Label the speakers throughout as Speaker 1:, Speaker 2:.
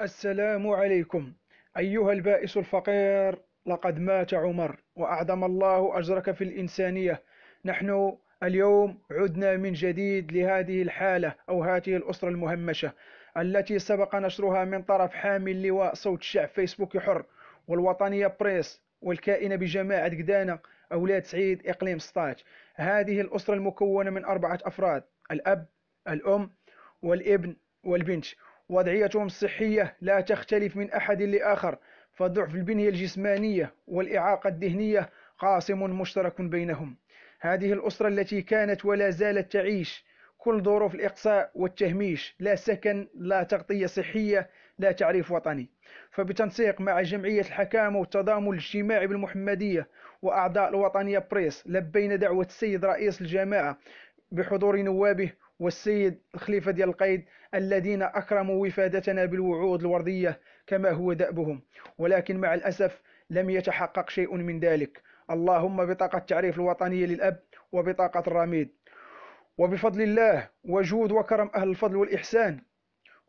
Speaker 1: السلام عليكم أيها البائس الفقير لقد مات عمر وأعظم الله أجرك في الإنسانية نحن اليوم عدنا من جديد لهذه الحالة أو هذه الأسرة المهمشة التي سبق نشرها من طرف حامل لواء صوت الشعب فيسبوك حر والوطنية بريس والكائنة بجماعة قدانة أولاد سعيد إقليم 16 هذه الأسرة المكونة من أربعة أفراد الأب الأم والابن والبنت وضعيتهم الصحية لا تختلف من أحد لآخر فضعف البنية الجسمانية والإعاقة الذهنية قاسم مشترك بينهم هذه الأسرة التي كانت ولا زالت تعيش كل ظروف الإقصاء والتهميش لا سكن لا تغطية صحية لا تعريف وطني فبتنسيق مع جمعية الحكامة والتضامن الاجتماعي بالمحمدية وأعضاء الوطنية بريس لبينا دعوة السيد رئيس الجماعة بحضور نوابه والسيد الخليفة ديال القيد الذين أكرموا وفادتنا بالوعود الوردية كما هو دأبهم ولكن مع الأسف لم يتحقق شيء من ذلك اللهم بطاقة تعريف الوطنية للأب وبطاقة الرميد وبفضل الله وجود وكرم أهل الفضل والإحسان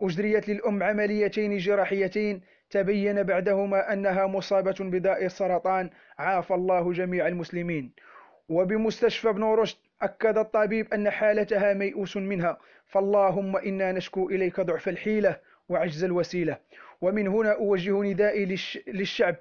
Speaker 1: أجريت للأم عمليتين جراحيتين تبين بعدهما أنها مصابة بداء السرطان عافى الله جميع المسلمين وبمستشفى بن رشد أكد الطبيب أن حالتها ميؤوس منها فاللهم إنا نشكو إليك ضعف الحيلة وعجز الوسيلة ومن هنا أوجه ندائي للشعب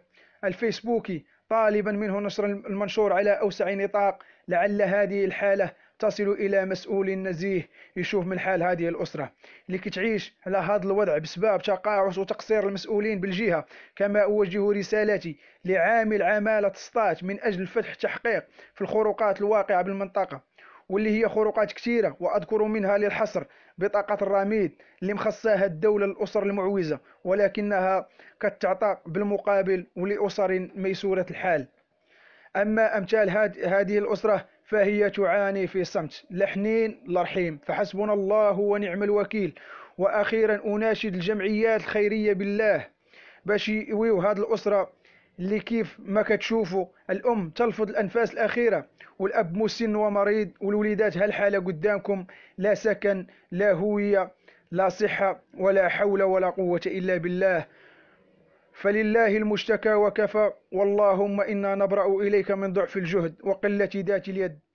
Speaker 1: الفيسبوكي طالبا منه نشر المنشور على أوسع نطاق لعل هذه الحالة تصل الى مسؤول نزيه يشوف من حال هذه الاسره اللي كتعيش على هذا الوضع بسبب تقاعس وتقصير المسؤولين بالجهه كما اوجه رسالتي لعامل عماله سطات من اجل فتح تحقيق في الخروقات الواقعه بالمنطقه واللي هي خروقات كثيرة وأذكر منها للحصر بطاقة الرميد اللي مخصاها الدولة للأسر المعوزة ولكنها كتعطى بالمقابل ولأسر ميسورة الحال أما أمثال هذه الأسرة فهي تعاني في صمت لا حنين لا رحيم فحسبنا الله ونعم الوكيل واخيرا اناشد الجمعيات الخيريه بالله باش يويو هذه الاسره اللي كيف ما كتشوفوا الام تلفظ الانفاس الاخيره والاب مسن ومريض والوليدات هالحاله قدامكم لا سكن لا هويه لا صحه ولا حول ولا قوه الا بالله فلله المشتكى وكفى واللهم إنا نبرأ إليك من ضعف الجهد وقلة ذات اليد